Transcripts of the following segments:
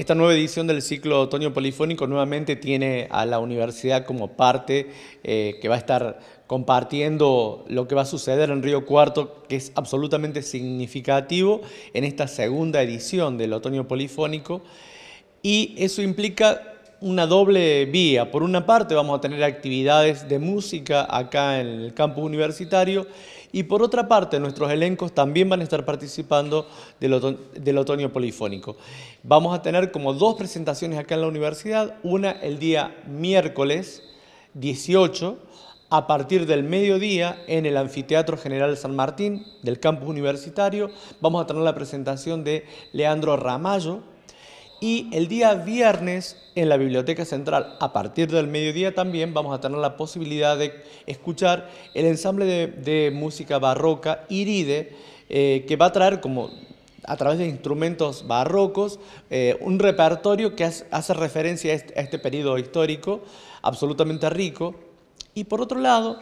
Esta nueva edición del ciclo Otoño Polifónico nuevamente tiene a la universidad como parte eh, que va a estar compartiendo lo que va a suceder en Río Cuarto, que es absolutamente significativo en esta segunda edición del Otoño Polifónico. Y eso implica una doble vía. Por una parte vamos a tener actividades de música acá en el campus universitario y por otra parte nuestros elencos también van a estar participando del, otoño polifónico. Vamos a tener como dos presentaciones acá en la universidad, una el día miércoles 18 a partir del mediodía en el Anfiteatro General San Martín del campus universitario. Vamos a tener la presentación de Leandro Ramallo, y el día viernes en la Biblioteca Central, a partir del mediodía también, vamos a tener la posibilidad de escuchar el ensamble de, música barroca Iride, eh, que va a traer como a través de instrumentos barrocos, eh, un repertorio que hace, referencia a este, a este periodo histórico absolutamente rico. Y por otro lado,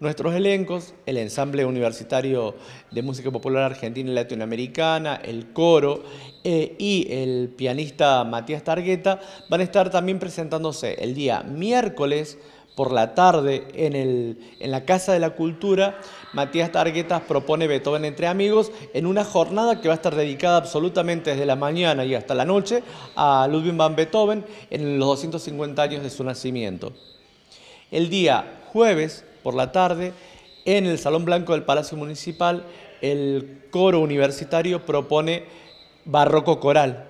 Nuestros elencos, el Ensamble Universitario de Música Popular Argentina y Latinoamericana, el coro eh, y el pianista Matías Targueta van a estar también presentándose el día miércoles por la tarde en, en, la Casa de la Cultura, Matías Targueta propone Beethoven entre amigos en una jornada que va a estar dedicada absolutamente desde la mañana y hasta la noche a Ludwig van Beethoven en los 250 años de su nacimiento. El día jueves por la tarde, en el Salón Blanco del Palacio Municipal, el coro universitario propone barroco coral.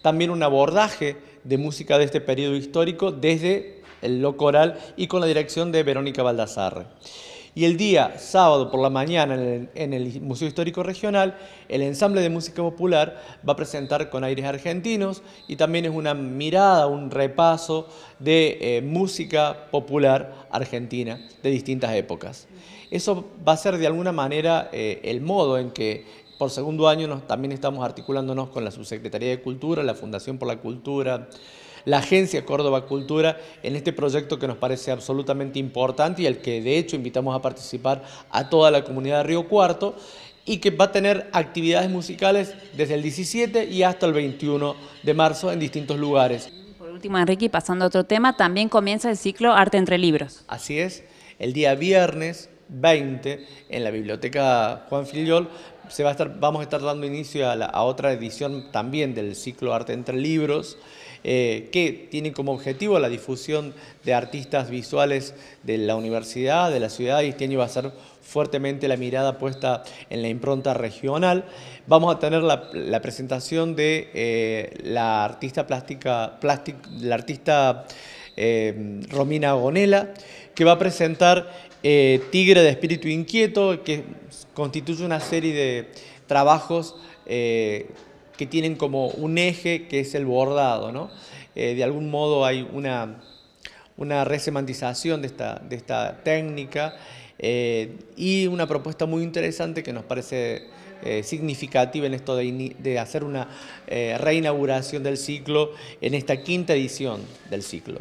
También un abordaje de música de este periodo histórico desde el lo coral y con la dirección de Verónica Baldassarre. Y el día sábado por la mañana en el, Museo Histórico Regional, el ensamble de música popular va a presentar con aires argentinos y también es una mirada, un repaso de eh, música popular argentina de distintas épocas. Eso va a ser de alguna manera eh, el modo en que por segundo año nos, también estamos articulándonos con la Subsecretaría de Cultura, la Fundación por la Cultura, la Agencia Córdoba Cultura en este proyecto que nos parece absolutamente importante y al que de hecho invitamos a participar a toda la comunidad de Río Cuarto y que va a tener actividades musicales desde el 17 y hasta el 21 de marzo en distintos lugares. Por último, Enrique, pasando a otro tema, también comienza el ciclo Arte entre Libros. Así es, el día viernes 20 en la biblioteca Juan Filiol. Se va a estar, vamos a estar dando inicio a, otra edición también del ciclo Arte entre Libros, eh, que tiene como objetivo la difusión de artistas visuales de la universidad, de la ciudad, y tiene este va a ser fuertemente la mirada puesta en la impronta regional. Vamos a tener la, presentación de eh, la artista plástica, plástica la artista eh, Romina Gonela, que va a presentar eh, Tigre de Espíritu Inquieto, que constituye una serie de trabajos eh, que tienen como un eje que es el bordado. de algún modo hay una, resemantización de esta, técnica y una propuesta muy interesante que nos parece significativa en esto de, hacer una reinauguración del ciclo en esta quinta edición del ciclo.